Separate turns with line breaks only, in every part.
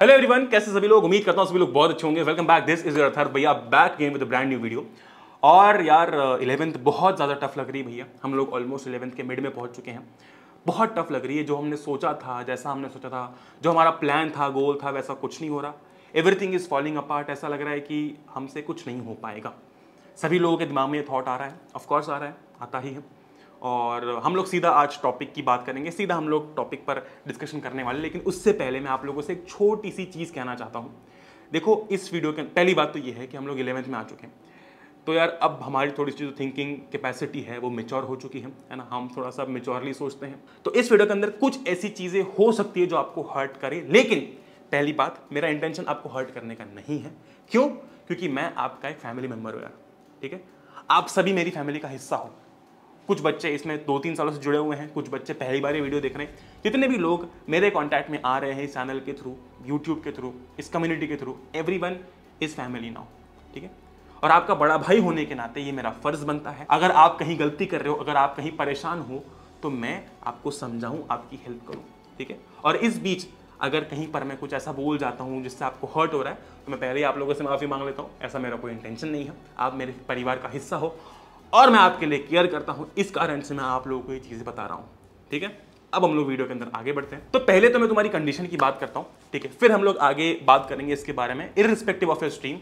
hello everyone कैसे सभी लोग उम्मीद करता हूँ सभी लोग बहुत अच्छे होंगे welcome back this is Arthur भैया back game with brand new video और यार इलेवंथ uh, बहुत ज़्यादा टफ लग रही है भैया हम लोग ऑलमोस्ट इलेवंथ के मिड में पहुँच चुके हैं बहुत टफ लग रही है जो हमने सोचा था जैसा हमने सोचा था जो हमारा प्लान था गोल था वैसा कुछ नहीं हो रहा एवरीथिंग इज़ फॉलिंग अपार्ट ऐसा लग रहा है कि हमसे कुछ नहीं हो पाएगा सभी लोगों के दिमाग में ये थाट आ रहा है ऑफकोर्स आ रहा है आता ही है और हम लोग सीधा आज टॉपिक की बात करेंगे सीधा हम लोग टॉपिक पर डिस्कशन करने वाले लेकिन उससे पहले मैं आप लोगों से एक छोटी सी चीज़ कहना चाहता हूँ देखो इस वीडियो के पहली बात तो ये है कि हम लोग इलेवेंथ में आ चुके हैं तो यार अब हमारी थोड़ी सी जो थिंकिंग कैपेसिटी है वो मेच्योर हो चुकी है है ना हम थोड़ा सा मेच्योरली सोचते हैं तो इस वीडियो के अंदर कुछ ऐसी चीज़ें हो सकती है जो आपको हर्ट करे लेकिन पहली बात मेरा इंटेंशन आपको हर्ट करने का नहीं है क्यों क्योंकि मैं आपका एक फैमिली मेम्बर हूँ यार ठीक है आप सभी मेरी फैमिली का हिस्सा हो कुछ बच्चे इसमें दो तीन सालों से जुड़े हुए हैं कुछ बच्चे पहली बार ये वीडियो देख रहे हैं जितने भी लोग मेरे कॉन्टैक्ट में आ रहे हैं इस चैनल के थ्रू यूट्यूब के थ्रू इस कम्युनिटी के through everyone is family now ठीक है और आपका बड़ा भाई होने के नाते ये मेरा फ़र्ज़ बनता है अगर आप कहीं गलती कर रहे हो अगर आप कहीं परेशान हो तो मैं आपको समझाऊं आपकी हेल्प करूं ठीक है और इस बीच अगर कहीं पर मैं कुछ ऐसा बोल जाता हूँ जिससे आपको हर्ट हो रहा है तो मैं पहले ही आप लोगों से माफ़ी मांग लेता हूँ ऐसा मेरा कोई इंटेंशन नहीं है आप मेरे परिवार का हिस्सा हो और मैं आपके लिए केयर करता हूँ इस कारण से मैं आप लोगों को ये चीज़ें बता रहा हूँ ठीक है अब हम लोग वीडियो के अंदर आगे बढ़ते हैं तो पहले तो मैं तुम्हारी कंडीशन की बात करता हूँ ठीक है फिर हम लोग आगे बात करेंगे इसके बारे में इरिस्पेक्टिव ऑफ योर स्ट्रीम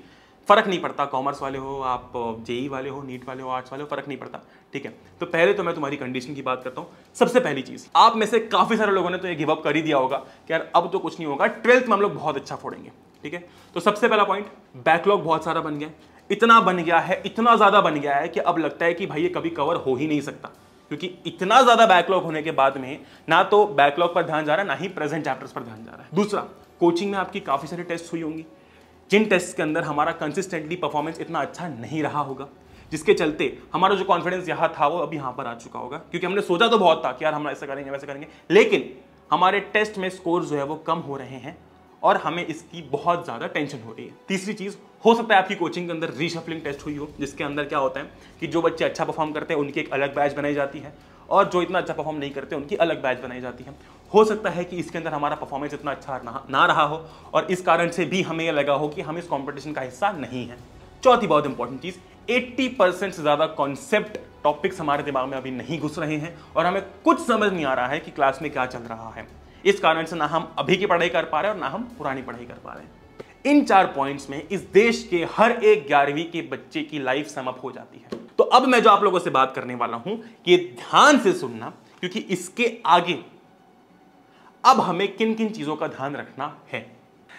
फर्क नहीं पड़ता कॉमर्स वाले हो आप जेई e e वाले हो नीट वाले हो आर्ट्स वाले हो फर्क नहीं पड़ता ठीक है तो पहले तो मैं तुम्हारी कंडीशन की बात करता हूँ सबसे पहली चीज़ आप में से काफ़ी सारे लोगों ने तो ये गिव अप कर ही दिया होगा कि यार अब तो कुछ नहीं होगा ट्वेल्थ में हम लोग बहुत अच्छा फोड़ेंगे ठीक है तो सबसे पहला पॉइंट बैकलॉग बहुत सारा बन गया इतना बन गया है इतना ज़्यादा बन गया है कि अब लगता है कि भाई ये कभी कवर हो ही नहीं सकता क्योंकि इतना ज़्यादा बैकलॉग होने के बाद में ना तो बैकलॉग पर ध्यान जा रहा है ना ही प्रेजेंट चैप्टर्स पर ध्यान जा रहा है दूसरा कोचिंग में आपकी काफ़ी सारी टेस्ट हुई होंगी जिन टेस्ट के अंदर हमारा कंसिस्टेंटली परफॉर्मेंस इतना अच्छा नहीं रहा होगा जिसके चलते हमारा जो कॉन्फिडेंस यहां था वो अभी यहां पर आ चुका होगा क्योंकि हमने सोचा तो बहुत था कि यार हम ऐसा करेंगे वैसे करेंगे लेकिन हमारे टेस्ट में स्कोर जो है वो कम हो रहे हैं और हमें इसकी बहुत ज़्यादा टेंशन हो रही है तीसरी चीज़ हो सकता है आपकी कोचिंग के अंदर रीशफलिंग टेस्ट हुई हो जिसके अंदर क्या होता है कि जो बच्चे अच्छा परफॉर्म करते हैं उनकी एक अलग बैच बनाई जाती है और जो इतना अच्छा परफॉर्म नहीं करते उनकी अलग बैच बनाई जाती है हो सकता है कि इसके अंदर हमारा परफॉर्मेंस इतना अच्छा ना रहा हो और इस कारण से भी हमें यह लगा हो कि हम इस कॉम्पिटिशन का हिस्सा नहीं है चौथी बहुत इंपॉर्टेंट चीज़ 80 परसेंट से ज़्यादा कॉन्सेप्ट टॉपिक्स हमारे दिमाग में अभी नहीं घुस रहे हैं और हमें कुछ समझ नहीं आ रहा है कि क्लास में क्या चल रहा है इस कारण से ना हम अभी की पढ़ाई कर पा रहे हैं और ना हम पुरानी पढ़ाई कर पा रहे हैं इन चार पॉइंट्स में इस देश के हर एक ग्यारहवीं के बच्चे की लाइफ समअप हो जाती है तो अब मैं जो आप लोगों से बात करने वाला हूं ये ध्यान से सुनना क्योंकि इसके आगे अब हमें किन किन चीजों का ध्यान रखना है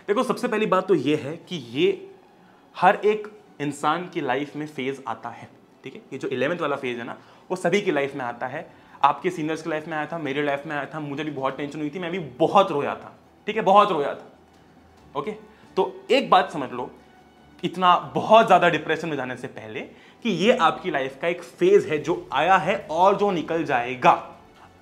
देखो सबसे पहली बात तो यह है कि ये हर एक इंसान की लाइफ में फेज आता है ठीक है ये जो इलेवेंथ वाला फेज है ना वो सभी की लाइफ में आता है आपके सीनियर्स के लाइफ में आया था मेरे लाइफ में आया था मुझे भी बहुत टेंशन हुई थी मैं भी बहुत रोया था ठीक है बहुत रोया था ओके तो एक बात समझ लो इतना बहुत ज़्यादा डिप्रेशन में जाने से पहले कि ये आपकी लाइफ का एक फेज है जो आया है और जो निकल जाएगा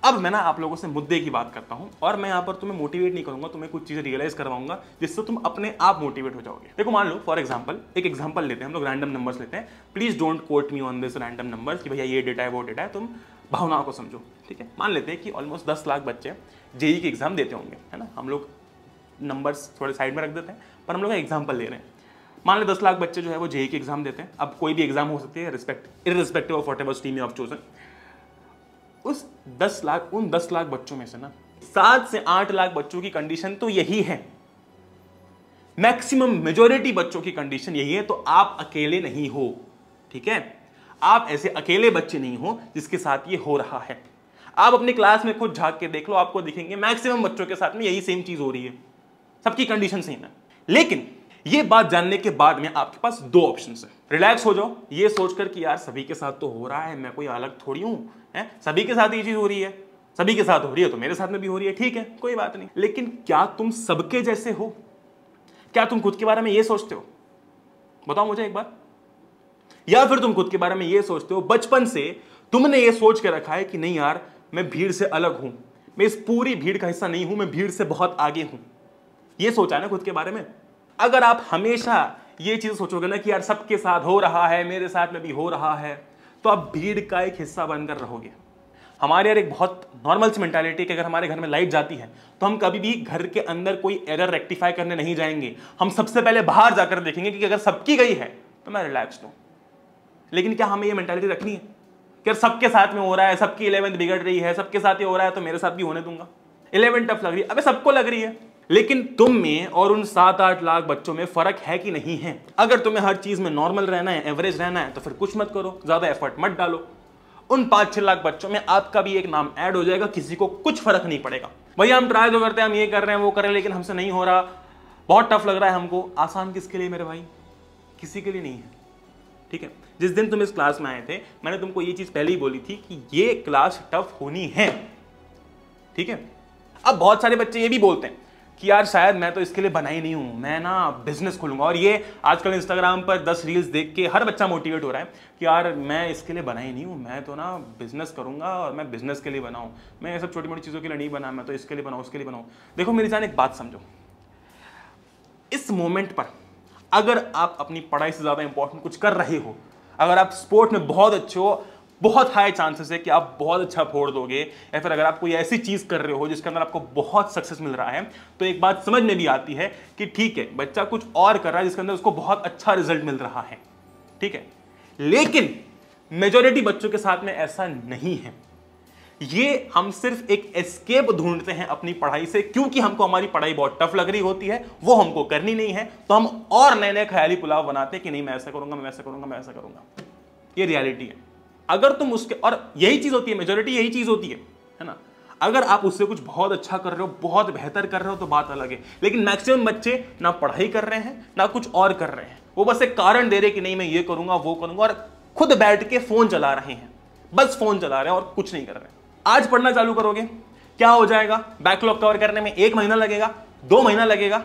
अब मैं ना आप लोगों से मुद्दे की बात करता हूं और मैं यहां पर तुम्हें मोटिवेट नहीं करूंगा तुम्हें कुछ चीज़ें रियलाइज करवाऊंगा जिससे तुम अपने आप मोटिवेट हो जाओगे देखो मान लो फॉर एग्जाम्पल एक एग्जाम्पल लेते हैं हम लोग रैंडम नंबर्स लेते हैं please don't quote me on this random number कि भैया ये डेटा है वो डेटा है तुम भावनाओं को समझो ठीक है मान लेते हैं कि ऑलमोस्ट दस लाख बच्चे जेई के एग्ज़ाम देते होंगे है ना हम लोग नंबर्स थोड़े साइड में रख देते हैं पर हम लोग एग्जाम्पल ले रहे हैं मान लो दस लाख बच्चे जो है वो जेई के एग्जाम देते हैं अब कोई भी एग्जाम हो सकती है respect in respective of whatever stream of chosen उस दस लाख उन दस लाख बच्चों में से ना सात से आठ लाख बच्चों की कंडीशन तो यही है मैक्सिमम मेजोरिटी बच्चों की कंडीशन यही है तो आप अकेले नहीं हो ठीक है आप ऐसे अकेले बच्चे नहीं हो जिसके साथ ये हो रहा है आप अपनी क्लास में खुद झाक के देख लो आपको दिखेंगे मैक्सिमम बच्चों के साथ में यही सेम चीज हो रही है सबकी कंडीशन सेम है लेकिन ये बात जानने के बाद में आपके पास दो ऑप्शन है रिलैक्स हो जाओ ये सोचकर कि यार सभी के साथ तो हो रहा है मैं कोई अलग थोड़ी हूं है सभी के साथ ये चीज हो रही है सभी के साथ हो रही है तो मेरे साथ में भी हो रही है ठीक है कोई बात नहीं लेकिन क्या तुम सबके जैसे हो क्या तुम खुद के बारे में ये सोचते हो बताओ मुझे एक बार या फिर तुम खुद के बारे में ये सोचते हो बचपन से तुमने ये सोच के रखा है कि नहीं यार मैं भीड़ से अलग हूं मैं इस पूरी भीड़ का हिस्सा नहीं हूं मैं भीड़ से बहुत आगे हूं ये सोचा ना खुद के बारे में अगर आप हमेशा ये चीज सोचोगे ना कि यार सबके साथ हो रहा है मेरे साथ में भी हो रहा है तो आप भीड़ का एक हिस्सा बनकर रहोगे हमारे यार एक बहुत नॉर्मल सी मेंटालिटी कि अगर हमारे घर में लाइट जाती है तो हम कभी भी घर के अंदर कोई एरर रेक्टिफाई करने नहीं जाएंगे हम सबसे पहले बाहर जाकर देखेंगे कि अगर सबकी गई है तो मैं रिलैक्स हूँ लेकिन क्या हमें ये मेंटालिटी रखनी है कि सबके साथ में हो रहा है सबकी इलेवंथ बिगड़ रही है सबके साथ ये हो रहा है तो मेरे साथ भी होने दूंगा इलेवन टफ लग रही है अबे सबको लग रही है लेकिन तुम में और उन सात आठ लाख बच्चों में फर्क है कि नहीं है अगर तुम्हें हर चीज में नॉर्मल रहना है एवरेज रहना है तो फिर कुछ मत करो ज्यादा एफर्ट मत डालो उन पांच छह लाख बच्चों में आपका भी एक नाम ऐड हो जाएगा किसी को कुछ फर्क नहीं पड़ेगा भैया हम ट्राई तो करते हैं हम ये कर रहे हैं वो कर रहे हैं लेकिन हमसे नहीं हो रहा बहुत टफ लग रहा है हमको आसान किसके लिए मेरे भाई किसी के लिए नहीं है ठीक है जिस दिन तुम इस क्लास में आए थे मैंने तुमको ये चीज़ पहले ही बोली थी कि ये क्लास टफ होनी है ठीक है अब बहुत सारे बच्चे ये भी बोलते हैं कि यार शायद मैं तो इसके लिए बना ही नहीं हूं मैं ना बिजनेस खोलूंगा और ये आजकल इंस्टाग्राम पर दस रील्स देख के हर बच्चा मोटिवेट हो रहा है कि यार मैं इसके लिए बना ही नहीं हूं मैं तो ना बिजनेस करूंगा और मैं बिजनेस के लिए बनाऊं मैं ये सब छोटी मोटी चीज़ों के लिए नहीं बना मैं तो इसके लिए बनाऊं उसके लिए बनाऊं देखो मेरी जान एक बात समझो इस मोमेंट पर अगर आप अपनी पढ़ाई से ज़्यादा इंपॉर्टेंट कुछ कर रहे हो अगर आप स्पोर्ट में बहुत अच्छे हो बहुत हाई चांसेस है कि आप बहुत अच्छा फोड़ दोगे या फिर अगर आप कोई ऐसी चीज़ कर रहे हो जिसके अंदर आपको बहुत सक्सेस मिल रहा है तो एक बात समझ में भी आती है कि ठीक है बच्चा कुछ और कर रहा है जिसके अंदर उसको बहुत अच्छा रिजल्ट मिल रहा है ठीक है लेकिन मेजोरिटी बच्चों के साथ में ऐसा नहीं है ये हम सिर्फ एक एस्केप ढूंढते हैं अपनी पढ़ाई से क्योंकि हमको हमारी पढ़ाई बहुत टफ लग रही होती है वो हमको करनी नहीं है तो हम और नए नए ख्याली पुलाव बनाते हैं कि नहीं मैं ऐसा करूंगा मैं ऐसा करूंगा मैं ऐसा करूंगा ये रियलिटी है अगर तुम उसके और यही चीज होती है मेजोरिटी यही चीज होती है है ना अगर आप उससे कुछ बहुत अच्छा कर रहे हो बहुत बेहतर कर रहे हो तो बात अलग है लेकिन मैक्सिमम बच्चे ना पढ़ाई कर रहे हैं ना कुछ और कर रहे हैं वो बस एक कारण दे रहे कि नहीं मैं ये करूंगा वो करूंगा और खुद बैठ के फोन चला रहे हैं बस फोन चला रहे हैं और कुछ नहीं कर रहे हैं आज पढ़ना चालू करोगे क्या हो जाएगा बैकलॉग कवर करने में एक महीना लगेगा दो महीना लगेगा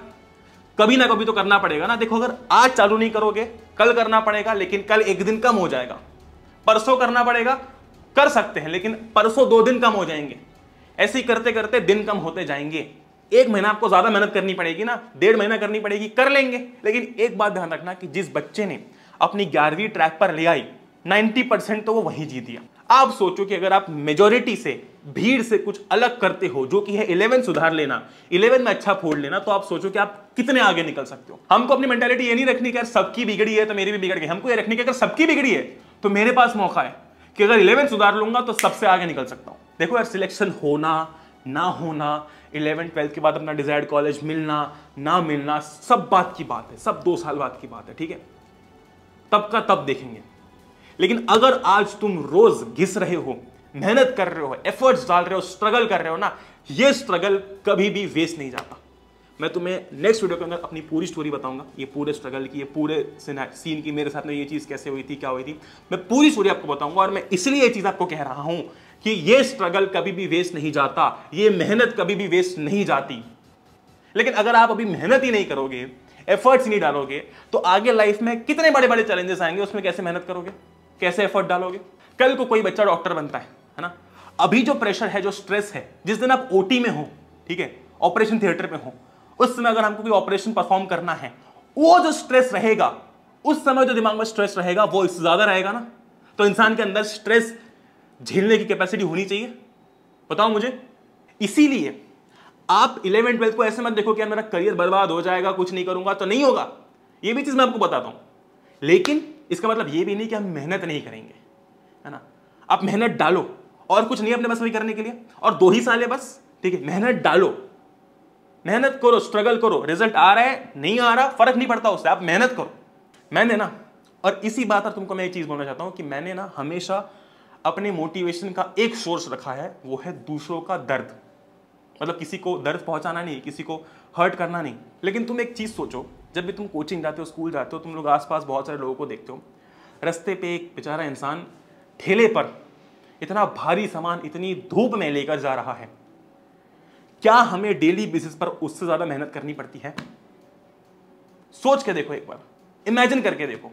कभी ना कभी तो करना पड़ेगा ना देखो अगर आज चालू नहीं करोगे कल करना पड़ेगा लेकिन कल एक दिन कम हो जाएगा परसों करना पड़ेगा कर सकते हैं लेकिन परसों दो दिन कम हो जाएंगे ऐसे ही करते करते दिन कम होते जाएंगे एक महीना आपको ज्यादा मेहनत करनी पड़ेगी ना डेढ़ महीना करनी पड़ेगी कर लेंगे लेकिन एक बात ध्यान रखना कि जिस बच्चे ने अपनी ग्यारहवीं ट्रैक पर ले आई नाइनटी परसेंट तो वो वही जीत दिया आप सोचो कि अगर आप मेजोरिटी से भीड़ से कुछ अलग करते हो जो कि है इलेवन सुधार लेना इलेवन में अच्छा फोड़ लेना तो आप सोचो कि आप कितने आगे निकल सकते हो हमको अपनी मेंटेलिटी ये नहीं रखनी कि सबकी बिगड़ी है तो मेरी भी बिगड़ गई हमको ये रखनी कि अगर सबकी बिगड़ी है तो मेरे पास मौका है कि अगर इलेवन सुधार लूंगा तो सबसे आगे निकल सकता हूं देखो यार सिलेक्शन होना ना होना इलेवन ट्वेल्थ के बाद अपना डिजायर्ड कॉलेज मिलना ना मिलना सब बात की बात है सब दो साल बाद की बात है ठीक है तब का तब देखेंगे लेकिन अगर आज तुम रोज घिस रहे हो मेहनत कर रहे हो एफर्ट्स डाल रहे हो स्ट्रगल कर रहे हो ना ये स्ट्रगल कभी भी वेस्ट नहीं जाता मैं तुम्हें नेक्स्ट वीडियो के अंदर अपनी पूरी स्टोरी बताऊंगा ये पूरे स्ट्रगल की ये पूरे सीन की मेरे साथ में ये चीज़ कैसे हुई थी क्या हुई थी मैं पूरी स्टोरी आपको बताऊंगा और मैं इसलिए ये चीज़ आपको कह रहा हूं कि ये स्ट्रगल कभी भी वेस्ट नहीं जाता ये मेहनत कभी भी वेस्ट नहीं जाती लेकिन अगर आप अभी मेहनत ही नहीं करोगे एफर्ट्स नहीं डालोगे तो आगे लाइफ में कितने बड़े बड़े चैलेंजेस आएंगे उसमें कैसे मेहनत करोगे कैसे एफर्ट डालोगे कल को कोई बच्चा डॉक्टर बनता है है ना अभी जो प्रेशर है जो स्ट्रेस है जिस दिन आप ओ में हो ठीक है ऑपरेशन थिएटर में हो उस समय अगर हमको कोई ऑपरेशन परफॉर्म करना है वो जो स्ट्रेस रहेगा उस समय जो दिमाग में स्ट्रेस रहेगा वो इससे ज्यादा रहेगा ना तो इंसान के अंदर स्ट्रेस झेलने की कैपेसिटी होनी चाहिए बताओ मुझे इसीलिए आप इलेवन ट्वेल्थ को ऐसे मत देखो कि यार मेरा करियर बर्बाद हो जाएगा कुछ नहीं करूंगा तो नहीं होगा ये भी चीज मैं आपको बताता हूं लेकिन इसका मतलब ये भी नहीं कि हम मेहनत नहीं करेंगे है ना आप मेहनत डालो और कुछ नहीं अपने बस में करने के लिए और दो ही साल है बस ठीक है मेहनत डालो मेहनत करो स्ट्रगल करो रिजल्ट आ रहा है नहीं आ रहा फर्क नहीं पड़ता उससे आप मेहनत करो मैंने ना और इसी बात पर तुमको मैं एक चीज़ बोलना चाहता हूँ कि मैंने ना हमेशा अपने मोटिवेशन का एक सोर्स रखा है वो है दूसरों का दर्द मतलब किसी को दर्द पहुंचाना नहीं किसी को हर्ट करना नहीं लेकिन तुम एक चीज़ सोचो जब भी तुम कोचिंग जाते हो स्कूल जाते हो तुम लोग आसपास बहुत सारे लोगों को देखते हो रस्ते पे एक बेचारा इंसान ठेले पर इतना भारी सामान इतनी धूप में लेकर जा रहा है क्या हमें डेली बेसिस पर उससे ज़्यादा मेहनत करनी पड़ती है सोच के देखो एक बार इमेजिन करके देखो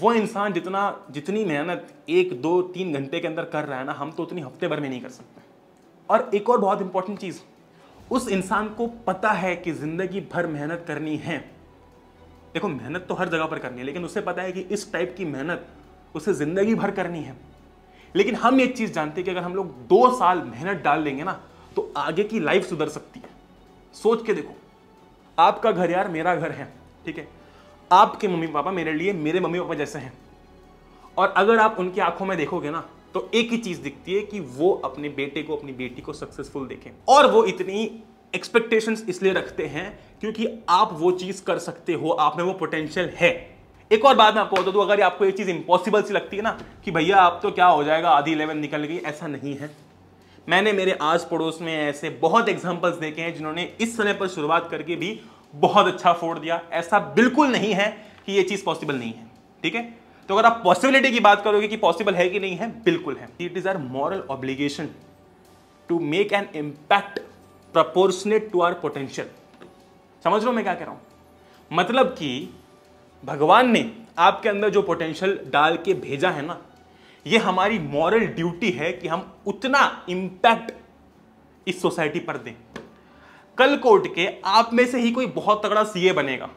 वो इंसान जितना जितनी मेहनत एक दो तीन घंटे के अंदर कर रहा है ना हम तो उतनी हफ्ते भर में नहीं कर सकते और एक और बहुत इंपॉर्टेंट चीज़ उस इंसान को पता है कि जिंदगी भर मेहनत करनी है देखो मेहनत तो हर जगह पर करनी है लेकिन उसे पता है कि इस टाइप की मेहनत उसे जिंदगी भर करनी है लेकिन हम एक चीज जानते हैं कि अगर हम लोग दो साल मेहनत डाल देंगे ना तो आगे की लाइफ सुधर सकती है सोच के देखो आपका घर यार मेरा घर है ठीक है आपके मम्मी पापा मेरे लिए मेरे मम्मी पापा जैसे हैं और अगर आप उनकी आंखों में देखोगे ना तो एक ही चीज दिखती है कि वो अपने बेटे को अपनी बेटी को सक्सेसफुल देखें और वो इतनी एक्सपेक्टेशन इसलिए रखते हैं क्योंकि आप वो चीज कर सकते हो आप में वो पोटेंशियल है एक और बात मैं आपको बता दूं अगर आपको ये चीज़ इम्पॉसिबल सी लगती है ना कि भैया आप तो क्या हो जाएगा आधी इलेवन निकल गई ऐसा नहीं है मैंने मेरे आस पड़ोस में ऐसे बहुत एग्जाम्पल्स देखे हैं जिन्होंने इस समय पर शुरुआत करके भी बहुत अच्छा फोड़ दिया ऐसा बिल्कुल नहीं है कि ये चीज़ पॉसिबल नहीं है ठीक है तो अगर आप पॉसिबिलिटी की बात करोगे कि पॉसिबल है कि नहीं है बिल्कुल है it is our moral obligation to make an impact proportionate to our potential समझ लो मैं क्या कह रहा हूं मतलब कि भगवान ने आपके अंदर जो पोटेंशियल डाल के भेजा है ना ये हमारी मॉरल ड्यूटी है कि हम उतना इंपैक्ट इस सोसाइटी पर दें कल कोर्ट के आप में से ही कोई बहुत तगड़ा सीए बनेगा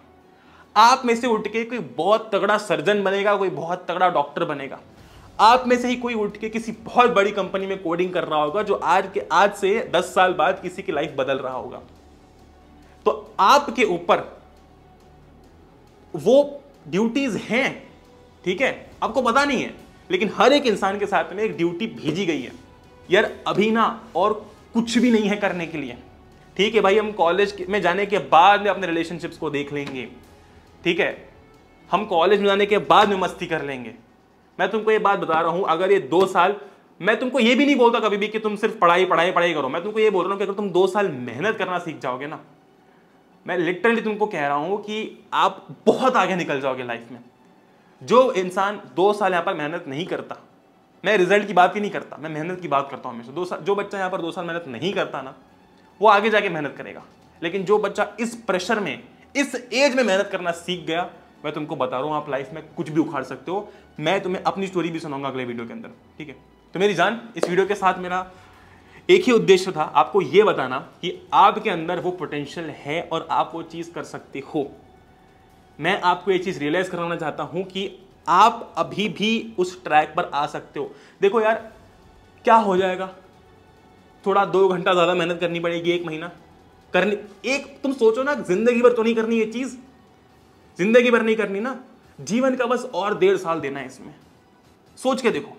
आप में से उठ के कोई बहुत तगड़ा सर्जन बनेगा कोई बहुत तगड़ा डॉक्टर बनेगा आप में से ही कोई उठ के किसी बहुत बड़ी कंपनी में कोडिंग कर रहा होगा जो आज के आज से दस साल बाद किसी की लाइफ बदल रहा होगा तो आपके ऊपर वो ड्यूटीज हैं ठीक है आपको पता नहीं है लेकिन हर एक इंसान के साथ में एक ड्यूटी भेजी गई है यार अभी ना और कुछ भी नहीं है करने के लिए ठीक है भाई हम कॉलेज में जाने के बाद में अपने रिलेशनशिप्स को देख लेंगे ठीक है हम कॉलेज में जाने के बाद में मस्ती कर लेंगे मैं तुमको ये बात बता रहा हूं अगर ये दो साल मैं तुमको ये भी नहीं बोलता कभी भी कि तुम सिर्फ पढ़ाई पढ़ाई पढ़ाई करो मैं तुमको ये बोल रहा हूँ कि अगर तुम दो साल मेहनत करना सीख जाओगे ना मैं लिटरली तुमको कह रहा हूँ कि आप बहुत आगे निकल जाओगे लाइफ में जो इंसान दो साल यहाँ पर मेहनत नहीं करता मैं रिजल्ट की बात ही नहीं करता मैं मेहनत की बात करता हूँ हमेशा दो साल जो बच्चा यहाँ पर दो साल मेहनत नहीं करता ना वो आगे जाके मेहनत करेगा लेकिन जो बच्चा इस प्रेशर में इस एज में मेहनत करना सीख गया मैं तुमको बता रहा हूँ आप लाइफ में कुछ भी उखाड़ सकते हो मैं तुम्हें अपनी स्टोरी भी सुनाऊंगा अगले वीडियो के अंदर ठीक है तो मेरी जान इस वीडियो के साथ मेरा एक ही उद्देश्य था आपको यह बताना कि आपके अंदर वो पोटेंशियल है और आप वो चीज़ कर सकते हो मैं आपको ये चीज़ रियलाइज़ कराना चाहता हूं कि आप अभी भी उस ट्रैक पर आ सकते हो देखो यार क्या हो जाएगा थोड़ा दो घंटा ज़्यादा मेहनत करनी पड़ेगी एक महीना करनी एक तुम सोचो ना जिंदगी भर तो नहीं करनी ये चीज जिंदगी भर नहीं करनी ना जीवन का बस और डेढ़ साल देना है इसमें सोच के देखो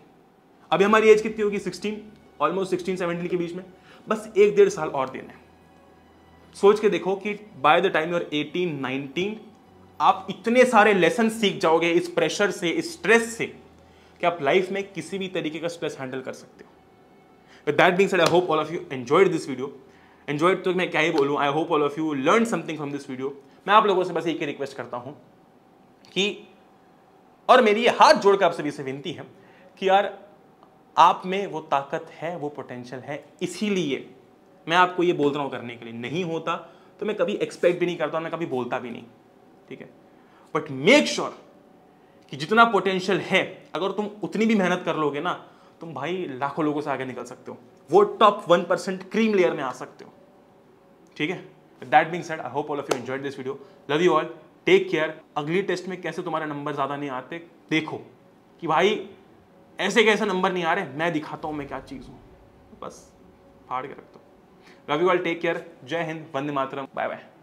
अभी हमारी एज कितनी होगी सिक्सटीन ऑलमोस्ट सिक्सटीन सेवनटीन के बीच में बस एक डेढ़ साल और देना है सोच के देखो कि by the time you're eighteen nineteen आप इतने सारे लेसन सीख जाओगे इस प्रेशर से इस स्ट्रेस से कि आप लाइफ में किसी भी तरीके का स्ट्रेस हैंडल कर सकते हो with that means said I hope all of you enjoyed this video enjoy तो मैं क्या ही बोलूँ I hope all of you learn something from this video मैं आप लोगों से बस एक ही रिक्वेस्ट करता हूँ कि और मेरी ये हाथ जोड़ कर आप सभी से विनती है कि यार आप में वो ताकत है वो पोटेंशियल है इसीलिए मैं आपको ये बोल रहा हूँ करने के लिए नहीं होता तो मैं कभी एक्सपेक्ट भी नहीं करता मैं कभी बोलता भी नहीं ठीक है बट मेक श्योर कि जितना पोटेंशियल है अगर तुम उतनी भी मेहनत कर लोगे ना तुम भाई लाखों लोगों से आगे निकल सकते हो वो top one percent cream layer में आ सकते हो ठीक है that being said I hope all of you enjoyed this video love you all take care अगली टेस्ट में कैसे तुम्हारे नंबर ज़्यादा नहीं आते देखो कि भाई ऐसे कैसे नंबर नहीं आ रहे मैं दिखाता हूँ मैं क्या चीज़ हूँ बस फाड़ के रखता हूँ love you all take care जय हिंद वंदे मातरम बाय बाय